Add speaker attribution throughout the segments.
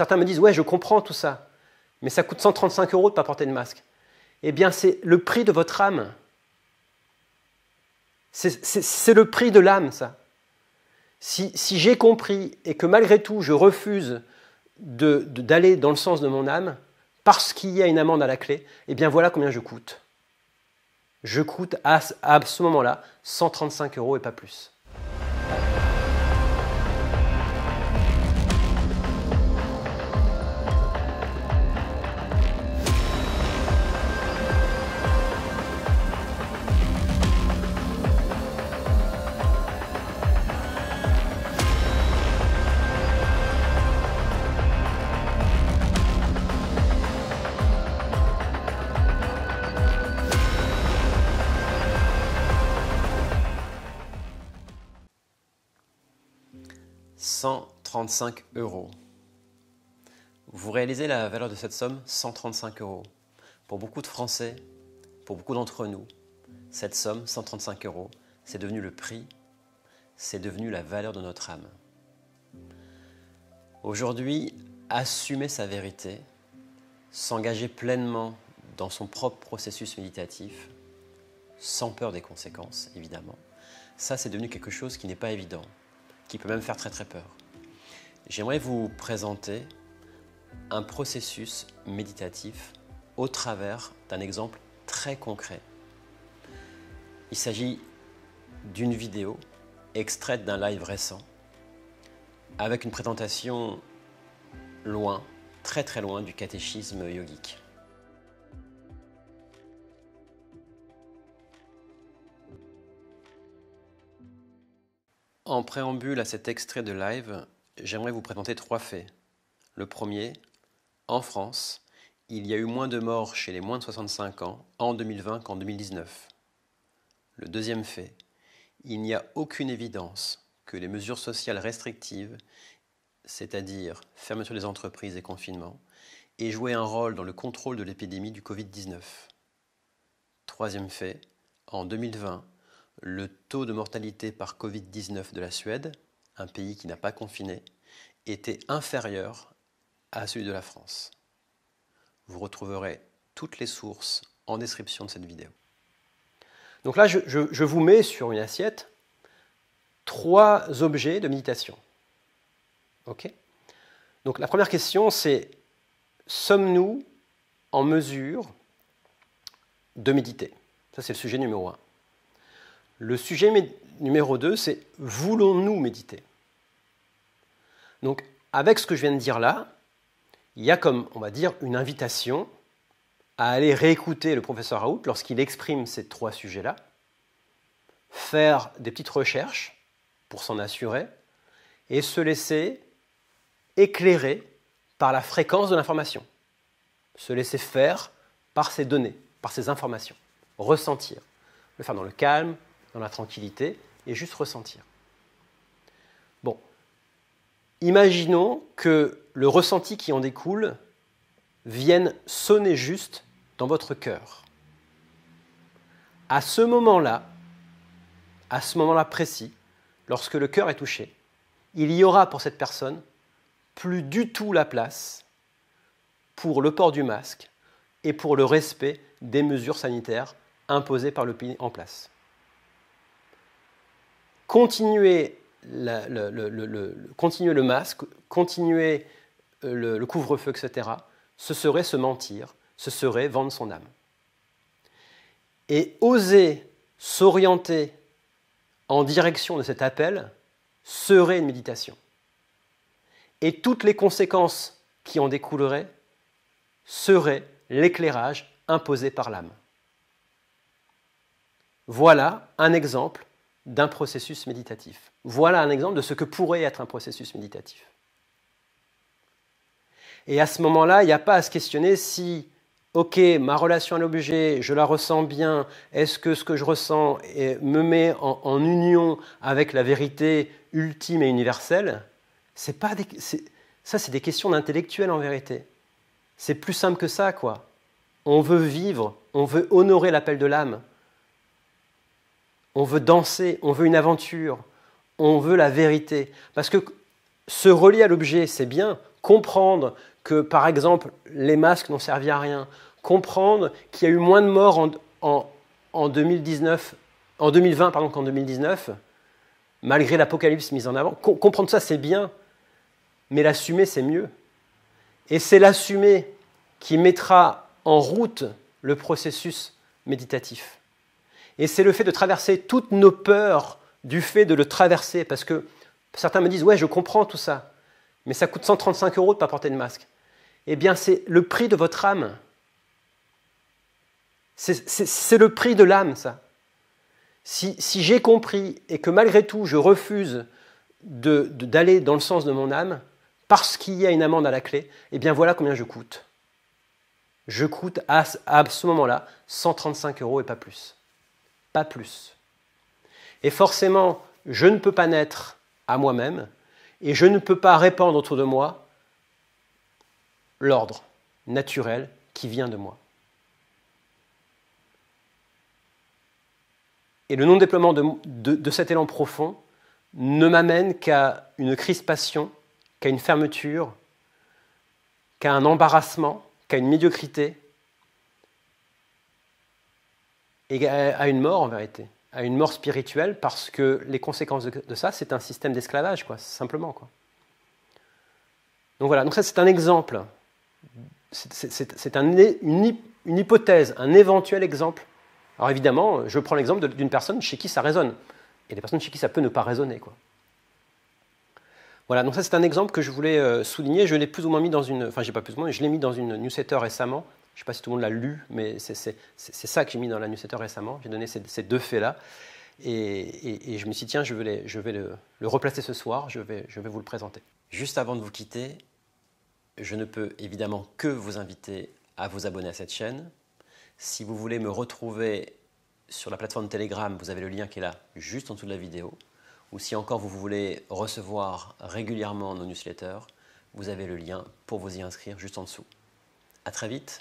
Speaker 1: certains me disent, ouais, je comprends tout ça, mais ça coûte 135 euros de ne pas porter de masque. Eh bien, c'est le prix de votre âme. C'est le prix de l'âme, ça. Si, si j'ai compris et que malgré tout, je refuse d'aller de, dans le sens de mon âme, parce qu'il y a une amende à la clé, eh bien voilà combien je coûte. Je coûte à, à ce moment-là 135 euros et pas plus. 135 euros. Vous réalisez la valeur de cette somme 135 euros. Pour beaucoup de Français, pour beaucoup d'entre nous, cette somme, 135 euros, c'est devenu le prix, c'est devenu la valeur de notre âme. Aujourd'hui, assumer sa vérité, s'engager pleinement dans son propre processus méditatif, sans peur des conséquences, évidemment, ça c'est devenu quelque chose qui n'est pas évident qui peut même faire très très peur. J'aimerais vous présenter un processus méditatif au travers d'un exemple très concret. Il s'agit d'une vidéo extraite d'un live récent avec une présentation loin, très très loin du catéchisme yogique. En préambule à cet extrait de live, j'aimerais vous présenter trois faits. Le premier, en France, il y a eu moins de morts chez les moins de 65 ans en 2020 qu'en 2019. Le deuxième fait, il n'y a aucune évidence que les mesures sociales restrictives, c'est-à-dire fermeture des entreprises et confinement, aient joué un rôle dans le contrôle de l'épidémie du Covid-19. Troisième fait, en 2020, le taux de mortalité par Covid-19 de la Suède, un pays qui n'a pas confiné, était inférieur à celui de la France. Vous retrouverez toutes les sources en description de cette vidéo. Donc là, je, vous mets sur une assiette trois objets de méditation. OK Donc la première question, c'est sommes-nous en mesure de méditer Ça, c'est le sujet numéro un. Le sujet numéro 2, c'est voulons-nous méditer Donc, avec ce que je viens de dire là, il y a comme, on va dire, une invitation à aller réécouter le professeur Raoult lorsqu'il exprime ces trois sujets-là, faire des petites recherches pour s'en assurer, et se laisser éclairer par la fréquence de l'information, se laisser faire par ces données, par ces informations, ressentir, le faire dans le calme, dans la tranquillité, et juste ressentir. Bon, imaginons que le ressenti qui en découle vienne sonner juste dans votre cœur. À ce moment-là, à ce moment-là précis, lorsque le cœur est touché, il y aura pour cette personne plus du tout la place pour le port du masque et pour le respect des mesures sanitaires imposées par le pays en place continuer, le, masque, continuer euh, le, couvre-feu, etc., ce serait se mentir, ce serait vendre son âme. Et oser s'orienter en direction de cet appel serait une méditation. Et toutes les conséquences qui en découleraient seraient l'éclairage imposé par l'âme. Voilà un exemple d'un processus méditatif. Voilà un exemple de ce que pourrait être un processus méditatif. Et à ce moment-là, il n'y a pas à se questionner si, ok, ma relation à l'objet, je la ressens bien, est-ce que ce que je ressens me met en, union avec la vérité ultime et universelle C'est pas ça, c'est des questions d'intellectuel en vérité. C'est plus simple que ça, quoi. On veut vivre, on veut honorer l'appel de l'âme on veut danser, on veut une aventure, on veut la vérité. Parce que se relier à l'objet, c'est bien. Comprendre que, par exemple, les masques n'ont servi à rien. Comprendre qu'il y a eu moins de morts en, 2019, en 2020 pardon, qu'en 2019, malgré l'apocalypse mise en avant. comprendre ça, c'est bien. Mais l'assumer, c'est mieux. Et c'est l'assumer qui mettra en route le processus méditatif. Et c'est le fait de traverser toutes nos peurs du fait de le traverser. Parce que certains me disent, ouais, je comprends tout ça, mais ça coûte 135 euros de ne pas porter de masque. Eh bien, c'est le prix de votre âme. C'est le prix de l'âme, ça. Si, j'ai compris et que malgré tout, je refuse d'aller dans le sens de mon âme, parce qu'il y a une amende à la clé, eh bien voilà combien je coûte. Je coûte à, à ce moment-là 135 euros et pas plus pas plus. Et forcément, je ne peux pas naître à moi-même et je ne peux pas répandre autour de moi l'ordre naturel qui vient de moi. Et le non-déploiement de, cet élan profond ne m'amène qu'à une crispation, qu'à une fermeture, qu'à un embarrassement, qu'à une médiocrité, à une mort en vérité, à une mort spirituelle, parce que les conséquences de, ça, c'est un système d'esclavage, quoi, simplement. Quoi. Donc voilà, donc ça c'est un exemple, c'est une, hypothèse, un éventuel exemple. Alors évidemment, je prends l'exemple d'une personne chez qui ça résonne, et des personnes chez qui ça peut ne pas résonner. Quoi. Voilà, donc ça c'est un exemple que je voulais euh, souligner. Je l'ai plus ou moins mis dans une, enfin j'ai pas plus ou moins, je l'ai mis dans une newsletter récemment je ne sais pas si tout le monde l'a lu, mais c'est ça que j'ai mis dans la newsletter récemment. J'ai donné ces, deux faits-là. Et, je me suis dit, tiens, je vais, le, replacer ce soir, je vais, vous le présenter. Juste avant de vous quitter, je ne peux évidemment que vous inviter à vous abonner à cette chaîne. Si vous voulez me retrouver sur la plateforme Telegram, vous avez le lien qui est là juste en dessous de la vidéo. Ou si encore vous voulez recevoir régulièrement nos newsletters, vous avez le lien pour vous y inscrire juste en dessous. À très vite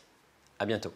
Speaker 1: à bientôt.